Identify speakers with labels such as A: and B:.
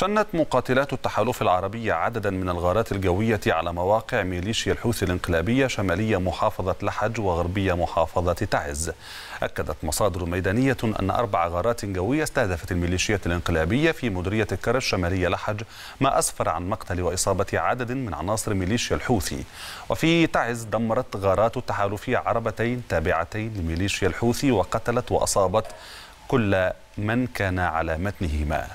A: شنت مقاتلات التحالف العربي عددا من الغارات الجوية على مواقع ميليشيا الحوثي الانقلابية شمالية محافظة لحج وغربية محافظة تعز أكدت مصادر ميدانية أن أربع غارات جوية استهدفت الميليشيات الانقلابية في مديرية الكرش شمالية لحج ما أسفر عن مقتل وإصابة عدد من عناصر ميليشيا الحوثي وفي تعز دمرت غارات التحالف عربتين تابعتين لميليشيا الحوثي وقتلت وأصابت كل من كان على متنهما